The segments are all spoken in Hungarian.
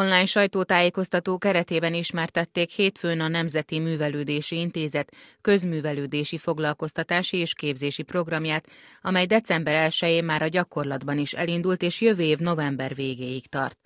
Online sajtótájékoztató keretében ismertették hétfőn a Nemzeti Művelődési Intézet közművelődési foglalkoztatási és képzési programját, amely december 1-én már a gyakorlatban is elindult és jövő év november végéig tart.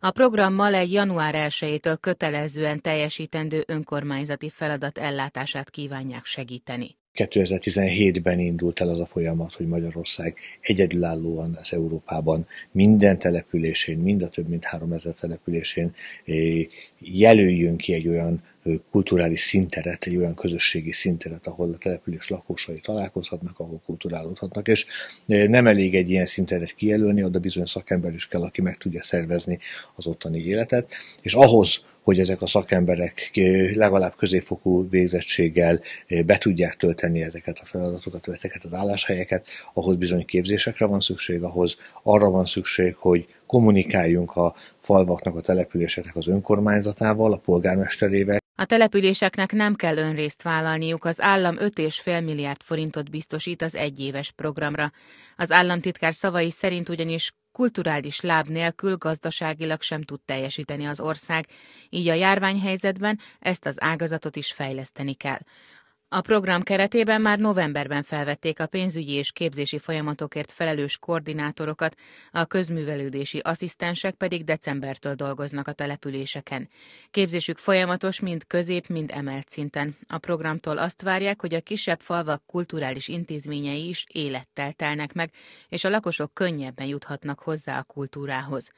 A programmal egy január 1-től kötelezően teljesítendő önkormányzati feladat ellátását kívánják segíteni. 2017-ben indult el az a folyamat, hogy Magyarország egyedülállóan az Európában minden településén, mind a több mint 3000 településén eh, jelöljön ki egy olyan kulturális szinteret, egy olyan közösségi szinteret, ahol a település lakosai találkozhatnak, ahol kulturálódhatnak, és nem elég egy ilyen szinteret kijelölni, oda bizony szakember is kell, aki meg tudja szervezni az ottani életet, és ahhoz, hogy ezek a szakemberek legalább középfokú végzettséggel be tudják tölteni ezeket a feladatokat, ezeket az álláshelyeket, ahhoz bizony képzésekre van szükség, ahhoz arra van szükség, hogy kommunikáljunk a falvaknak, a településeknek az önkormányzatával, a polgármesterével. A településeknek nem kell önrészt vállalniuk, az állam 5,5 milliárd forintot biztosít az egyéves programra. Az államtitkár szavai szerint ugyanis kulturális láb nélkül gazdaságilag sem tud teljesíteni az ország, így a járványhelyzetben ezt az ágazatot is fejleszteni kell. A program keretében már novemberben felvették a pénzügyi és képzési folyamatokért felelős koordinátorokat, a közművelődési asszisztensek pedig decembertől dolgoznak a településeken. Képzésük folyamatos mind közép, mind emelt szinten. A programtól azt várják, hogy a kisebb falvak kulturális intézményei is élettel telnek meg, és a lakosok könnyebben juthatnak hozzá a kultúrához.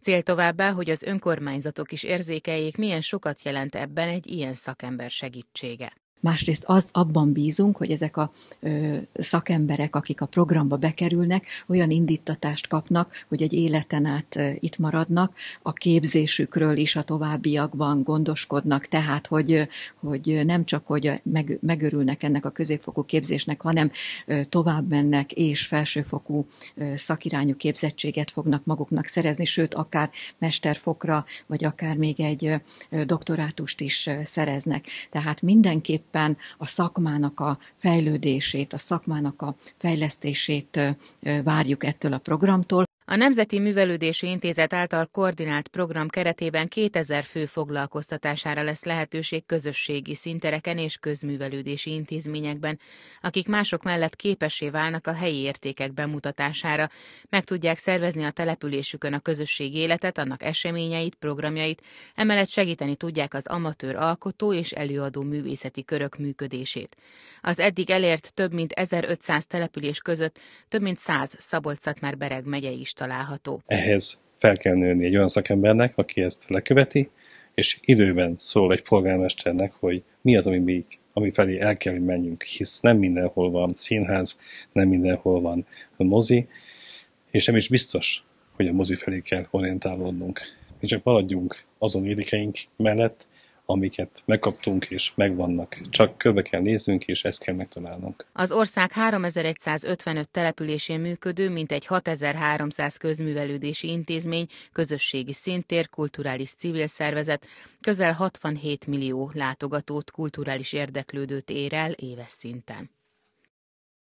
Cél továbbá, hogy az önkormányzatok is érzékeljék, milyen sokat jelent ebben egy ilyen szakember segítsége másrészt azt abban bízunk, hogy ezek a ö, szakemberek, akik a programba bekerülnek, olyan indítatást kapnak, hogy egy életen át ö, itt maradnak, a képzésükről is a továbbiakban gondoskodnak, tehát hogy, hogy nem csak, hogy meg, megörülnek ennek a középfokú képzésnek, hanem ö, tovább mennek és felsőfokú ö, szakirányú képzettséget fognak maguknak szerezni, sőt, akár mesterfokra, vagy akár még egy doktorátust is szereznek. Tehát mindenképp mindenképpen a szakmának a fejlődését, a szakmának a fejlesztését várjuk ettől a programtól. A Nemzeti Művelődési Intézet által koordinált program keretében 2000 fő foglalkoztatására lesz lehetőség közösségi szintereken és közművelődési intézményekben, akik mások mellett képessé válnak a helyi értékek bemutatására, meg tudják szervezni a településükön a közösség életet, annak eseményeit, programjait, emellett segíteni tudják az amatőr alkotó és előadó művészeti körök működését. Az eddig elért több mint 1500 település között több mint 100 szabolcs már bereg megye is megtalálható. Ehhez fel kell nőni egy olyan szakembernek, aki ezt leköveti, és időben szól egy polgármesternek, hogy mi az, ami még ami felé el kell, hogy menjünk, hisz nem mindenhol van színház, nem mindenhol van mozi, és nem is biztos, hogy a mozi felé kell orientálódnunk. Mi csak maradjunk azon érdekeink mellett, amiket megkaptunk és megvannak. Csak körbe kell néznünk és ezt kell megtalálnunk. Az ország 3155 településén működő mint egy 6300 közművelődési intézmény, közösségi szintér, kulturális civil szervezet közel 67 millió látogatót, kulturális érdeklődőt ér el éves szinten.